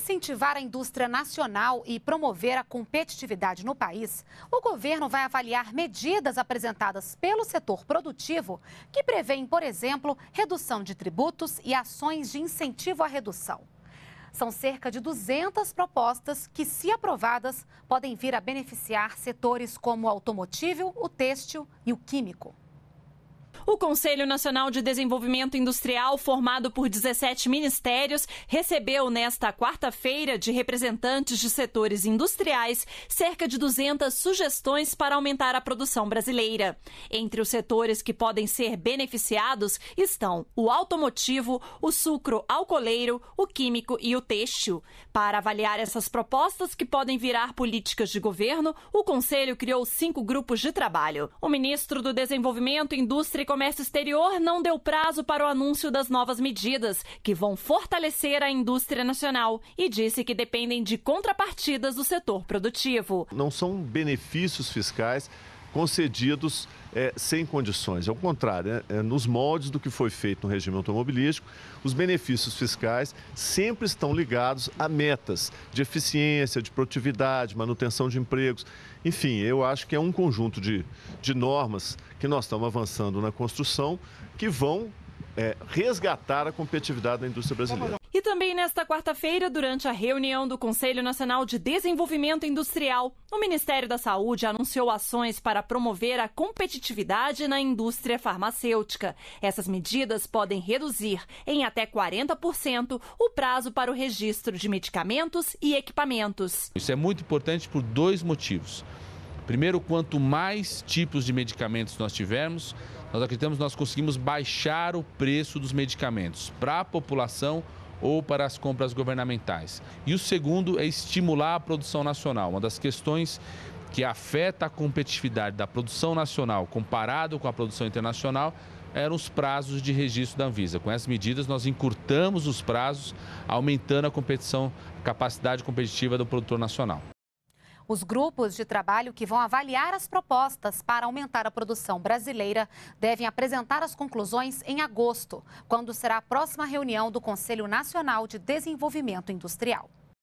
incentivar a indústria nacional e promover a competitividade no país, o governo vai avaliar medidas apresentadas pelo setor produtivo que prevêem, por exemplo, redução de tributos e ações de incentivo à redução. São cerca de 200 propostas que, se aprovadas, podem vir a beneficiar setores como o automotivo, o têxtil e o químico. O Conselho Nacional de Desenvolvimento Industrial, formado por 17 ministérios, recebeu nesta quarta-feira de representantes de setores industriais cerca de 200 sugestões para aumentar a produção brasileira. Entre os setores que podem ser beneficiados estão o automotivo, o sucro alcooleiro, o químico e o têxtil. Para avaliar essas propostas que podem virar políticas de governo, o Conselho criou cinco grupos de trabalho. O ministro do Desenvolvimento, Indústria e Comércio Comércio Exterior não deu prazo para o anúncio das novas medidas, que vão fortalecer a indústria nacional, e disse que dependem de contrapartidas do setor produtivo. Não são benefícios fiscais concedidos é, sem condições. Ao é contrário, né? é, nos moldes do que foi feito no regime automobilístico, os benefícios fiscais sempre estão ligados a metas de eficiência, de produtividade, manutenção de empregos. Enfim, eu acho que é um conjunto de, de normas que nós estamos avançando na construção que vão é, resgatar a competitividade da indústria brasileira. E também nesta quarta-feira, durante a reunião do Conselho Nacional de Desenvolvimento Industrial, o Ministério da Saúde anunciou ações para promover a competitividade na indústria farmacêutica. Essas medidas podem reduzir em até 40% o prazo para o registro de medicamentos e equipamentos. Isso é muito importante por dois motivos. Primeiro, quanto mais tipos de medicamentos nós tivermos, nós acreditamos que nós conseguimos baixar o preço dos medicamentos para a população ou para as compras governamentais. E o segundo é estimular a produção nacional. Uma das questões que afeta a competitividade da produção nacional comparado com a produção internacional eram os prazos de registro da Anvisa. Com essas medidas, nós encurtamos os prazos, aumentando a competição, a capacidade competitiva do produtor nacional. Os grupos de trabalho que vão avaliar as propostas para aumentar a produção brasileira devem apresentar as conclusões em agosto, quando será a próxima reunião do Conselho Nacional de Desenvolvimento Industrial.